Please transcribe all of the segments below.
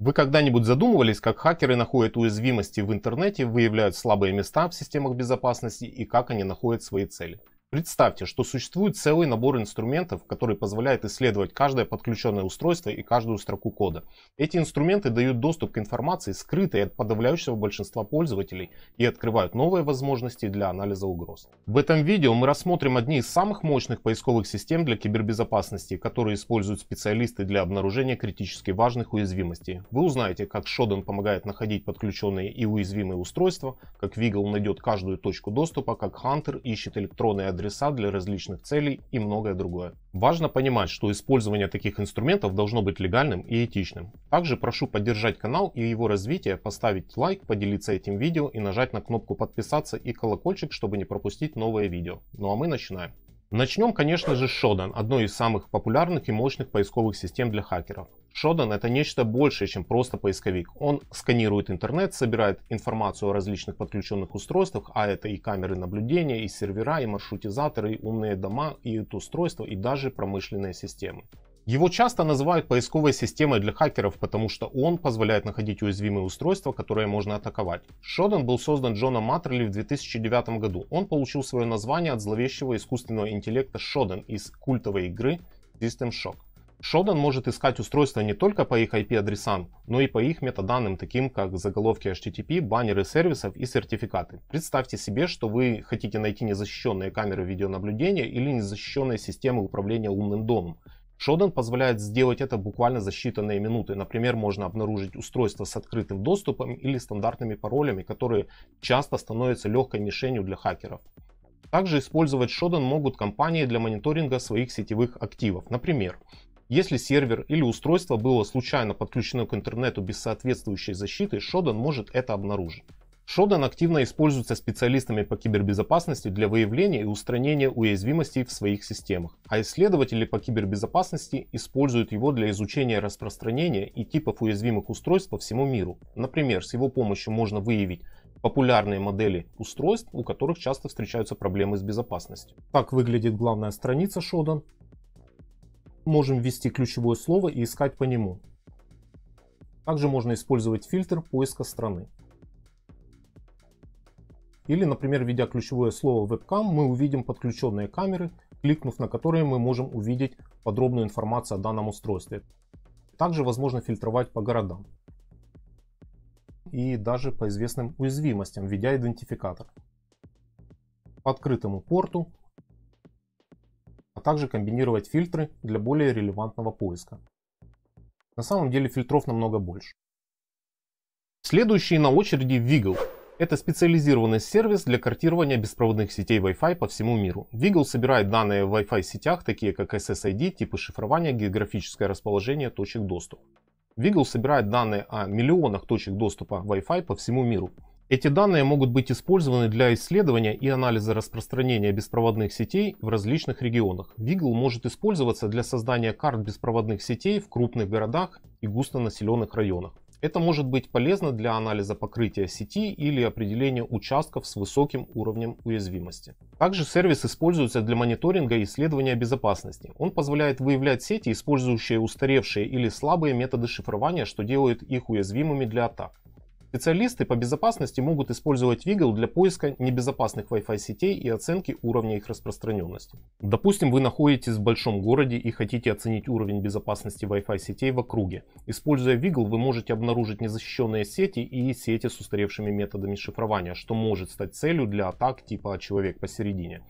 Вы когда-нибудь задумывались, как хакеры находят уязвимости в интернете, выявляют слабые места в системах безопасности и как они находят свои цели? Представьте, что существует целый набор инструментов, который позволяет исследовать каждое подключенное устройство и каждую строку кода. Эти инструменты дают доступ к информации, скрытой от подавляющего большинства пользователей, и открывают новые возможности для анализа угроз. В этом видео мы рассмотрим одни из самых мощных поисковых систем для кибербезопасности, которые используют специалисты для обнаружения критически важных уязвимостей. Вы узнаете, как Shodan помогает находить подключенные и уязвимые устройства, как Wiggle найдет каждую точку доступа, как Hunter ищет электронные адресы адреса для различных целей и многое другое. Важно понимать, что использование таких инструментов должно быть легальным и этичным. Также прошу поддержать канал и его развитие, поставить лайк, поделиться этим видео и нажать на кнопку подписаться и колокольчик, чтобы не пропустить новое видео. Ну а мы начинаем. Начнем, конечно же, с Shodan, одной из самых популярных и мощных поисковых систем для хакеров. Shodan — это нечто большее, чем просто поисковик. Он сканирует интернет, собирает информацию о различных подключенных устройствах, а это и камеры наблюдения, и сервера, и маршрутизаторы, и умные дома, и устройства, и даже промышленные системы. Его часто называют поисковой системой для хакеров, потому что он позволяет находить уязвимые устройства, которые можно атаковать. Шоден был создан Джоном Матерли в 2009 году. Он получил свое название от зловещего искусственного интеллекта Шоден из культовой игры System Shock. Шодан может искать устройства не только по их IP-адресам, но и по их метаданным, таким как заголовки HTTP, баннеры сервисов и сертификаты. Представьте себе, что вы хотите найти незащищенные камеры видеонаблюдения или незащищенные системы управления умным домом. Шодан позволяет сделать это буквально за считанные минуты. Например, можно обнаружить устройство с открытым доступом или стандартными паролями, которые часто становятся легкой мишенью для хакеров. Также использовать Shodan могут компании для мониторинга своих сетевых активов. Например, если сервер или устройство было случайно подключено к интернету без соответствующей защиты, Shodan может это обнаружить. Shodan активно используется специалистами по кибербезопасности для выявления и устранения уязвимостей в своих системах, а исследователи по кибербезопасности используют его для изучения распространения и типов уязвимых устройств по всему миру. Например, с его помощью можно выявить популярные модели устройств, у которых часто встречаются проблемы с безопасностью. Так выглядит главная страница Shodan. Можем ввести ключевое слово и искать по нему. Также можно использовать фильтр поиска страны. Или, например, введя ключевое слово WebCam, мы увидим подключенные камеры, кликнув на которые мы можем увидеть подробную информацию о данном устройстве. Также возможно фильтровать по городам и даже по известным уязвимостям, введя идентификатор. По открытому порту, а также комбинировать фильтры для более релевантного поиска. На самом деле фильтров намного больше. Следующий на очереди Vigil — Это специализированный сервис для картирования беспроводных сетей Wi-Fi по всему миру. Vigil собирает данные в Wi-Fi сетях, такие как SSID, типы шифрования, географическое расположение точек доступа. Vigil собирает данные о миллионах точек доступа Wi-Fi по всему миру. Эти данные могут быть использованы для исследования и анализа распространения беспроводных сетей в различных регионах. Вигл может использоваться для создания карт беспроводных сетей в крупных городах и густонаселенных районах. Это может быть полезно для анализа покрытия сети или определения участков с высоким уровнем уязвимости. Также сервис используется для мониторинга и исследования безопасности. Он позволяет выявлять сети, использующие устаревшие или слабые методы шифрования, что делает их уязвимыми для атак. Специалисты по безопасности могут использовать Wiggle для поиска небезопасных Wi-Fi сетей и оценки уровня их распространенности. Допустим, вы находитесь в большом городе и хотите оценить уровень безопасности Wi-Fi сетей в округе. Используя Wiggle, вы можете обнаружить незащищенные сети и сети с устаревшими методами шифрования, что может стать целью для атак типа «человек посередине».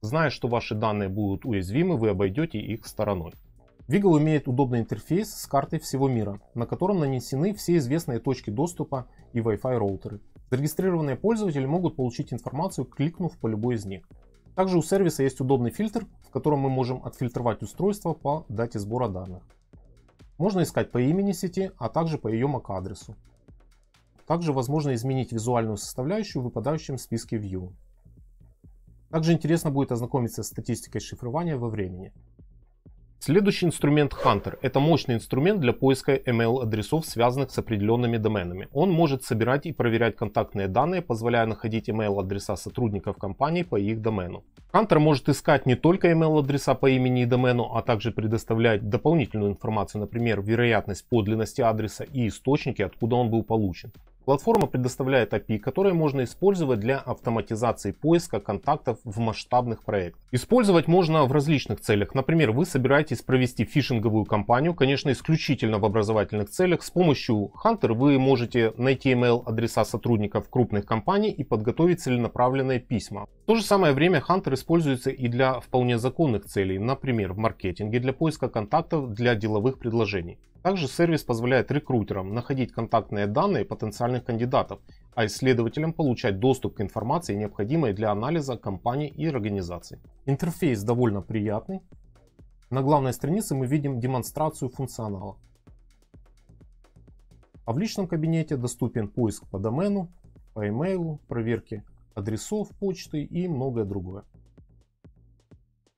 Зная, что ваши данные будут уязвимы, вы обойдете их стороной. Wiggle имеет удобный интерфейс с картой всего мира, на котором нанесены все известные точки доступа и Wi-Fi роутеры. Зарегистрированные пользователи могут получить информацию, кликнув по любой из них. Также у сервиса есть удобный фильтр, в котором мы можем отфильтровать устройство по дате сбора данных. Можно искать по имени сети, а также по ее MAC-адресу. Также возможно изменить визуальную составляющую в выпадающем списке View. Также интересно будет ознакомиться с статистикой шифрования во времени. Следующий инструмент Hunter – это мощный инструмент для поиска email-адресов, связанных с определенными доменами. Он может собирать и проверять контактные данные, позволяя находить email-адреса сотрудников компании по их домену. Hunter может искать не только email-адреса по имени и домену, а также предоставлять дополнительную информацию, например, вероятность подлинности адреса и источники, откуда он был получен. Платформа предоставляет API, которое можно использовать для автоматизации поиска контактов в масштабных проектах. Использовать можно в различных целях. Например, вы собираетесь провести фишинговую кампанию, конечно, исключительно в образовательных целях. С помощью Hunter вы можете найти email-адреса сотрудников крупных компаний и подготовить целенаправленные письма. В то же самое время Hunter используется и для вполне законных целей, например, в маркетинге для поиска контактов для деловых предложений. Также сервис позволяет рекрутерам находить контактные данные потенциальных кандидатов, а исследователям получать доступ к информации, необходимой для анализа компаний и организаций. Интерфейс довольно приятный. На главной странице мы видим демонстрацию функционала. А в личном кабинете доступен поиск по домену, по имейлу, проверки адресов почты и многое другое.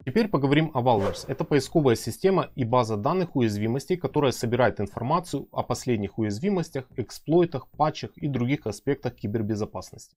Теперь поговорим о Valverse. Это поисковая система и база данных уязвимостей, которая собирает информацию о последних уязвимостях, эксплойтах, патчах и других аспектах кибербезопасности.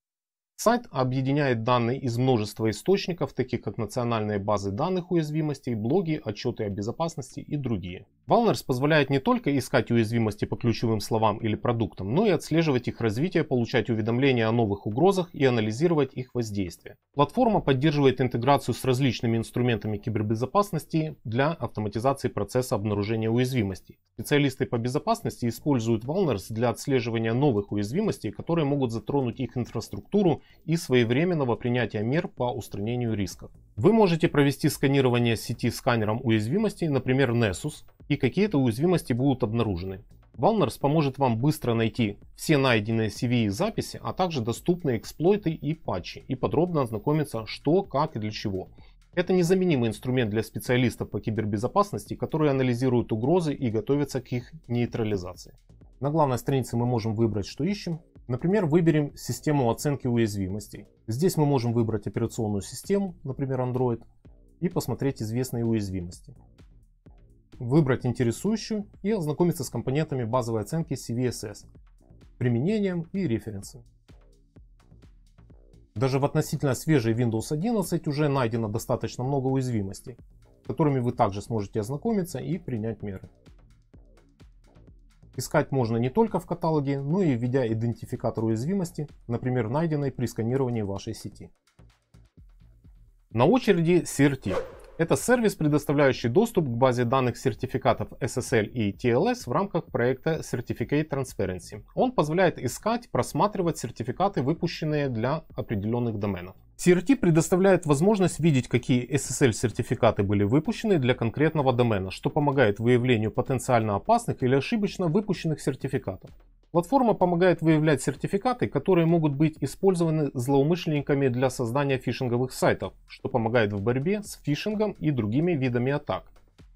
Сайт объединяет данные из множества источников, таких как национальные базы данных уязвимостей, блоги, отчеты о безопасности и другие. Валнерс позволяет не только искать уязвимости по ключевым словам или продуктам, но и отслеживать их развитие, получать уведомления о новых угрозах и анализировать их воздействие. Платформа поддерживает интеграцию с различными инструментами кибербезопасности для автоматизации процесса обнаружения уязвимостей. Специалисты по безопасности используют Валнерс для отслеживания новых уязвимостей, которые могут затронуть их инфраструктуру и своевременного принятия мер по устранению рисков. Вы можете провести сканирование сети сканером уязвимостей, например, Nessus, и какие-то уязвимости будут обнаружены. Walners поможет вам быстро найти все найденные CV и записи, а также доступные эксплойты и патчи, и подробно ознакомиться, что, как и для чего. Это незаменимый инструмент для специалистов по кибербезопасности, которые анализируют угрозы и готовятся к их нейтрализации. На главной странице мы можем выбрать, что ищем. Например, выберем систему оценки уязвимостей. Здесь мы можем выбрать операционную систему, например, Android, и посмотреть известные уязвимости выбрать интересующую и ознакомиться с компонентами базовой оценки CVSS, применением и референсами. Даже в относительно свежей Windows 11 уже найдено достаточно много уязвимостей, которыми вы также сможете ознакомиться и принять меры. Искать можно не только в каталоге, но и введя идентификатор уязвимости, например, найденной при сканировании вашей сети. На очереди CRT это сервис, предоставляющий доступ к базе данных сертификатов SSL и TLS в рамках проекта Certificate Transparency. Он позволяет искать, просматривать сертификаты, выпущенные для определенных доменов. CRT предоставляет возможность видеть, какие SSL-сертификаты были выпущены для конкретного домена, что помогает выявлению потенциально опасных или ошибочно выпущенных сертификатов. Платформа помогает выявлять сертификаты, которые могут быть использованы злоумышленниками для создания фишинговых сайтов, что помогает в борьбе с фишингом и другими видами атак.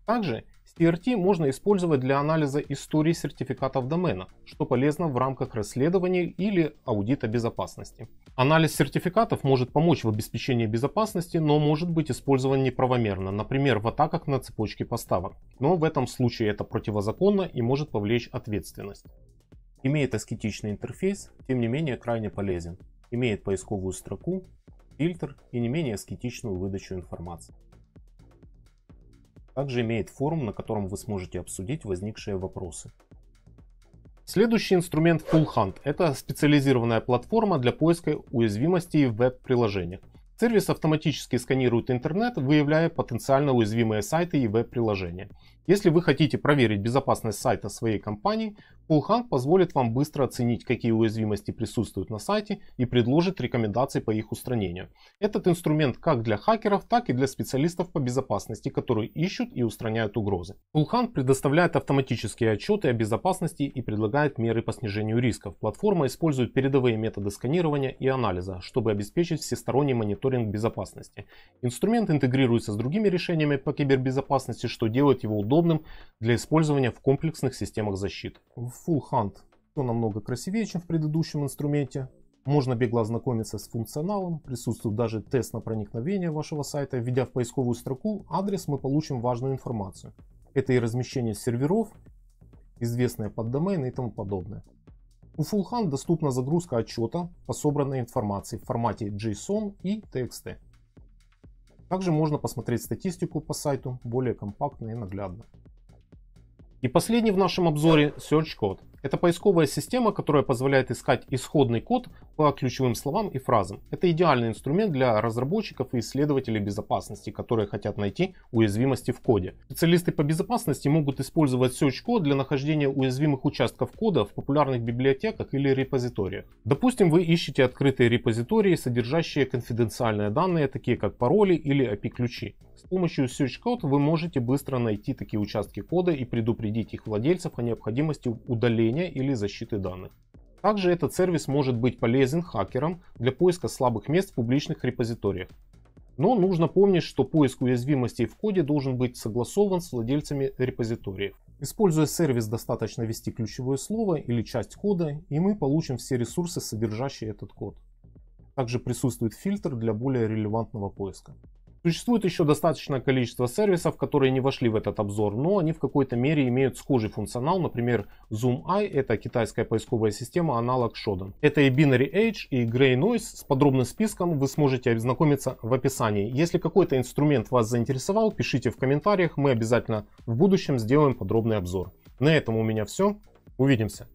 Также CRT можно использовать для анализа истории сертификатов домена, что полезно в рамках расследований или аудита безопасности. Анализ сертификатов может помочь в обеспечении безопасности, но может быть использован неправомерно, например, в атаках на цепочке поставок. Но в этом случае это противозаконно и может повлечь ответственность. Имеет аскетичный интерфейс, тем не менее крайне полезен. Имеет поисковую строку, фильтр и не менее аскетичную выдачу информации. Также имеет форум, на котором вы сможете обсудить возникшие вопросы. Следующий инструмент Full Hunt – это специализированная платформа для поиска уязвимостей в веб-приложениях. Сервис автоматически сканирует интернет, выявляя потенциально уязвимые сайты и веб-приложения. Если вы хотите проверить безопасность сайта своей компании, PullHank позволит вам быстро оценить, какие уязвимости присутствуют на сайте и предложит рекомендации по их устранению. Этот инструмент как для хакеров, так и для специалистов по безопасности, которые ищут и устраняют угрозы. PullHank предоставляет автоматические отчеты о безопасности и предлагает меры по снижению рисков. Платформа использует передовые методы сканирования и анализа, чтобы обеспечить всесторонний мониторинг безопасности. Инструмент интегрируется с другими решениями по кибербезопасности, что делает его удобным удобным для использования в комплексных системах защиты. В Full Hunt все намного красивее, чем в предыдущем инструменте. Можно бегло ознакомиться с функционалом, присутствует даже тест на проникновение вашего сайта. Введя в поисковую строку адрес, мы получим важную информацию. Это и размещение серверов, известные поддомены и тому подобное. У Full Hunt доступна загрузка отчета по собранной информации в формате JSON и TXT. Также можно посмотреть статистику по сайту более компактно и наглядно. И последний в нашем обзоре Search Code. Это поисковая система, которая позволяет искать исходный код по ключевым словам и фразам. Это идеальный инструмент для разработчиков и исследователей безопасности, которые хотят найти уязвимости в коде. Специалисты по безопасности могут использовать Search Code для нахождения уязвимых участков кода в популярных библиотеках или репозиториях. Допустим, вы ищете открытые репозитории, содержащие конфиденциальные данные, такие как пароли или API-ключи. С помощью Search Code вы можете быстро найти такие участки кода и предупредить их владельцев о необходимости удаления управления или защиты данных. Также этот сервис может быть полезен хакерам для поиска слабых мест в публичных репозиториях. Но нужно помнить, что поиск уязвимостей в коде должен быть согласован с владельцами репозиториев. Используя сервис, достаточно ввести ключевое слово или часть кода, и мы получим все ресурсы, содержащие этот код. Также присутствует фильтр для более релевантного поиска. Существует еще достаточное количество сервисов, которые не вошли в этот обзор, но они в какой-то мере имеют схожий функционал. Например, Zoom i — это китайская поисковая система, аналог Shodan. Это и Binary Age, и Grey Noise. С подробным списком вы сможете ознакомиться в описании. Если какой-то инструмент вас заинтересовал, пишите в комментариях, мы обязательно в будущем сделаем подробный обзор. На этом у меня все. Увидимся.